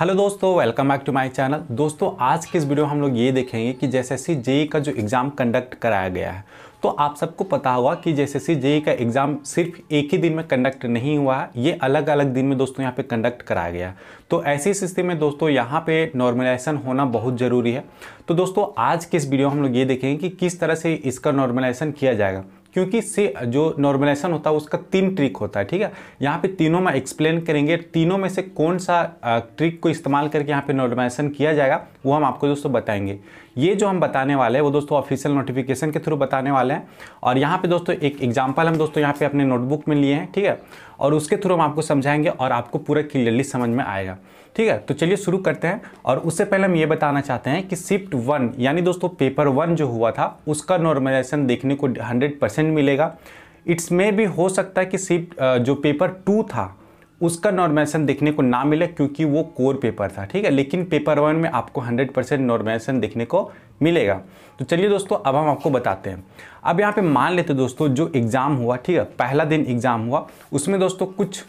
hello दोस्तों welcome back to my channel दोस्तों आज के इस वीडियो में हम लोग ये देखेंगे कि जैसे सी जेई का जो एग्ज़ाम कंडक्ट कराया गया है तो आप सबको पता होगा कि जैसे सी जेई का एग्ज़ाम सिर्फ एक ही दिन में कंडक्ट नहीं हुआ है ये अलग अलग दिन में दोस्तों यहाँ पे कंडक्ट कराया गया तो ऐसी स्थिति में दोस्तों यहाँ पे नॉर्मलाइजेशन होना बहुत ज़रूरी है तो दोस्तों आज के इस वीडियो में हम लोग ये देखेंगे कि किस तरह से इसका नॉर्मलाइजेशन किया जाएगा क्योंकि से जो नॉर्मलाइजेशन होता है उसका तीन ट्रिक होता है ठीक है यहाँ पे तीनों में एक्सप्लेन करेंगे तीनों में से कौन सा ट्रिक को इस्तेमाल करके यहाँ पे नॉर्मलाइजेशन किया जाएगा वो हम आपको दोस्तों बताएंगे ये जो हम बताने वाले हैं वो दोस्तों ऑफिशियल नोटिफिकेशन के थ्रू बताने वाले हैं और यहाँ पे दोस्तों एक एग्जाम्पल हम दोस्तों यहाँ पे अपने नोटबुक में लिए हैं ठीक है और उसके थ्रू हम आपको समझाएंगे और आपको पूरा क्लियरली समझ में आएगा ठीक है तो चलिए शुरू करते हैं और उससे पहले हम ये बताना चाहते हैं कि शिफ्ट वन यानी दोस्तों पेपर वन जो हुआ था उसका नॉर्मलाइजेशन देखने को हंड्रेड मिलेगा इट्स में भी हो सकता है कि शिफ्ट जो पेपर टू था उसका नॉर्मेशन देखने को ना मिले क्योंकि वो कोर पेपर था ठीक है लेकिन पेपर वन में आपको 100 परसेंट नॉर्मेशन देखने को मिलेगा तो चलिए दोस्तों अब हम आपको बताते हैं अब यहाँ पे मान लेते दोस्तों जो एग्ज़ाम हुआ ठीक है पहला दिन एग्ज़ाम हुआ उसमें दोस्तों कुछ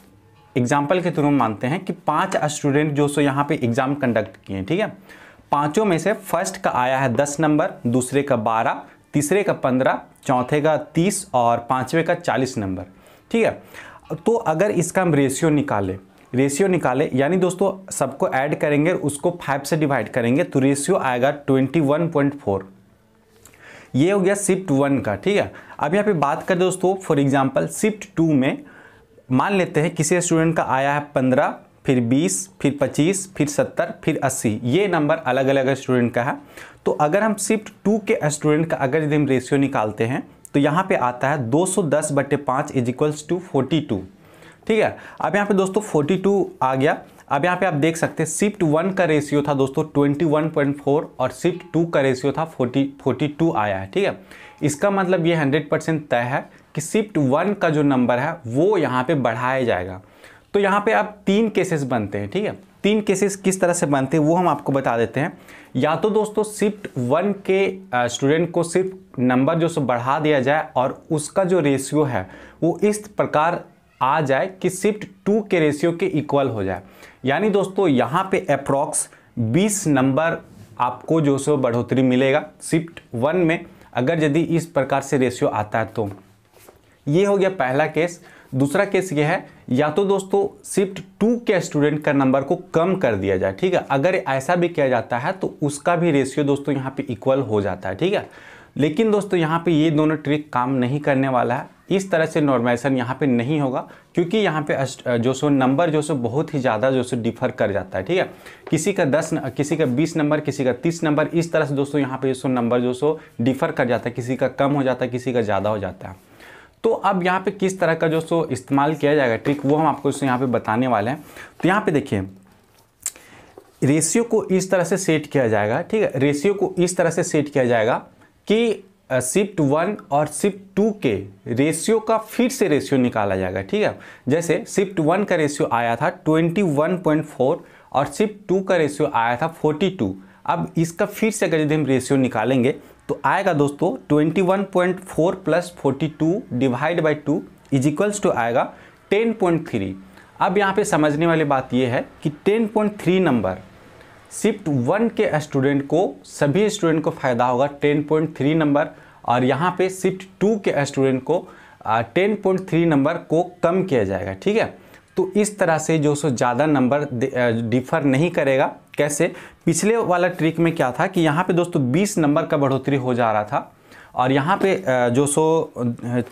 एग्जाम्पल के थ्रू मानते हैं कि पाँच स्टूडेंट जो सो यहाँ पर एग्ज़ाम कंडक्ट किए ठीक है पाँचों में से फर्स्ट का आया है दस नंबर दूसरे का बारह तीसरे का पंद्रह चौथे का तीस और पाँचवें का चालीस नंबर ठीक है तो अगर इसका हम रेशियो निकालें रेशियो निकालें यानी दोस्तों सबको ऐड करेंगे उसको फाइव से डिवाइड करेंगे तो रेशियो आएगा ट्वेंटी वन पॉइंट फोर ये हो गया शिफ्ट वन का ठीक है अब यहाँ पे बात करें दोस्तों फॉर एग्जांपल शिफ्ट टू में मान लेते हैं किसी स्टूडेंट का आया है पंद्रह फिर बीस फिर पच्चीस फिर सत्तर फिर अस्सी ये नंबर अलग अलग स्टूडेंट का है तो अगर हम शिफ्ट टू के स्टूडेंट का अगर यदि हम रेशियो निकालते हैं तो यहाँ पे आता है 210 सौ दस बटे पाँच is equals to forty two ठीक है अब यहाँ पे दोस्तों 42 आ गया अब यहाँ पे आप देख सकते हैं शिफ्ट वन का रेशियो था दोस्तों 21.4 और शिफ्ट टू का रेशियो था 40 42 आया है ठीक है इसका मतलब ये 100 परसेंट तय है कि शिफ्ट वन का जो नंबर है वो यहाँ पर बढ़ाया जाएगा तो यहाँ पर अब तीन केसेस बनते हैं ठीक है तीन केसेस किस तरह से बनते हैं वो हम आपको बता देते हैं या तो दोस्तों शिफ्ट वन के स्टूडेंट को सिर्फ नंबर जो सो बढ़ा दिया जाए और उसका जो रेशियो है वो इस प्रकार आ जाए कि शिफ्ट टू के रेशियो के इक्वल हो जाए यानी दोस्तों यहाँ पे अप्रॉक्स 20 नंबर आपको जो सो बढ़ोतरी मिलेगा शिफ्ट वन में अगर यदि इस प्रकार से रेशियो आता है तो ये हो गया पहला केस दूसरा केस ये है या तो दोस्तों शिफ्ट टू के स्टूडेंट का नंबर को कम कर दिया जाए ठीक है अगर ऐसा भी किया जाता है तो उसका भी रेशियो दोस्तों यहाँ पे इक्वल हो जाता है ठीक है लेकिन दोस्तों यहाँ पे ये दोनों ट्रिक काम नहीं करने वाला है इस तरह से नॉर्मलाइजेशन यहाँ पे नहीं होगा क्योंकि यहाँ पे जो सो नंबर जो सो बहुत ही ज़्यादा जो सो डिफर कर जाता है ठीक है किसी का दस किसी का बीस नंबर किसी का तीस नंबर इस तरह से दोस्तों यहाँ पे जो सो नंबर जो सो डिफर कर जाता है किसी का कम हो जाता है किसी का ज़्यादा हो जाता है तो अब यहाँ पे किस तरह का जो सो इस्तेमाल किया जाएगा ट्रिक वो हम आपको यहाँ पे बताने वाले हैं तो यहाँ पे देखिए रेशियो को इस तरह से सेट किया जाएगा ठीक है रेशियो को इस तरह से सेट किया जाएगा कि शिफ्ट वन और शिफ्ट टू के रेशियो का फिर से रेशियो निकाला जाएगा ठीक है जैसे शिफ्ट वन का रेशियो आया था ट्वेंटी और शिफ्ट टू का रेशियो आया था फोर्टी अब इसका फिर से अगर यदि हम रेशियो निकालेंगे तो आएगा दोस्तों 21.4 plus forty two divide by two is equals to आएगा 10.3 अब यहाँ पे समझने वाली बात यह है कि 10.3 नंबर शिफ्ट वन के स्टूडेंट को सभी स्टूडेंट को फ़ायदा होगा 10.3 नंबर और यहाँ पे शिफ्ट टू के स्टूडेंट को 10.3 नंबर को कम किया जाएगा ठीक है तो इस तरह से जो सो ज़्यादा नंबर डिफर नहीं करेगा कैसे पिछले वाला ट्रिक में क्या था कि यहाँ पे दोस्तों 20 नंबर का बढ़ोतरी हो जा रहा था और यहाँ पे जो सो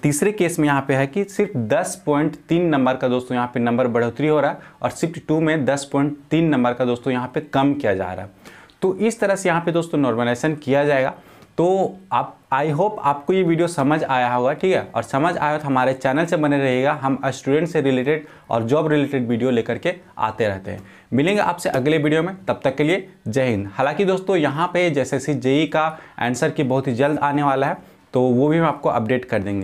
तीसरे केस में यहाँ पे है कि सिर्फ 10.3 नंबर का दोस्तों यहाँ पे नंबर बढ़ोतरी हो रहा है और शिफ्ट टू में 10.3 नंबर का दोस्तों यहाँ पे कम किया जा रहा है तो इस तरह से यहाँ पे दोस्तों नॉर्मलाइजेशन किया जाएगा तो आप आई होप आपको ये वीडियो समझ आया होगा ठीक है और समझ आया तो हमारे चैनल से बने रहेगा हम स्टूडेंट से रिलेटेड और जॉब रिलेटेड वीडियो लेकर के आते रहते हैं मिलेंगे आपसे अगले वीडियो में तब तक के लिए जय हिंद हालांकि दोस्तों यहाँ पे जैसे सी जेई का आंसर की बहुत ही जल्द आने वाला है तो वो भी हम आपको अपडेट कर देंगे